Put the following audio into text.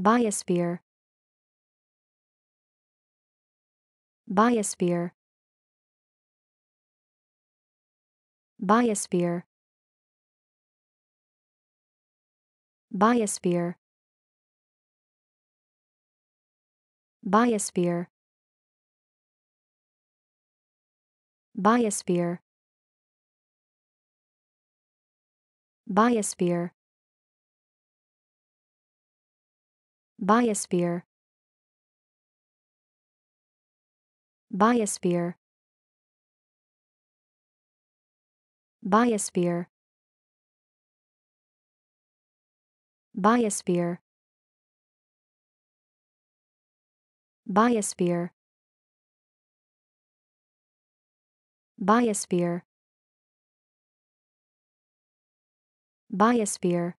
Biosphere Biosphere Biosphere Biosphere Biosphere Biosphere Biosphere Biosphere Biosphere Biosphere Biosphere Biosphere Biosphere Biosphere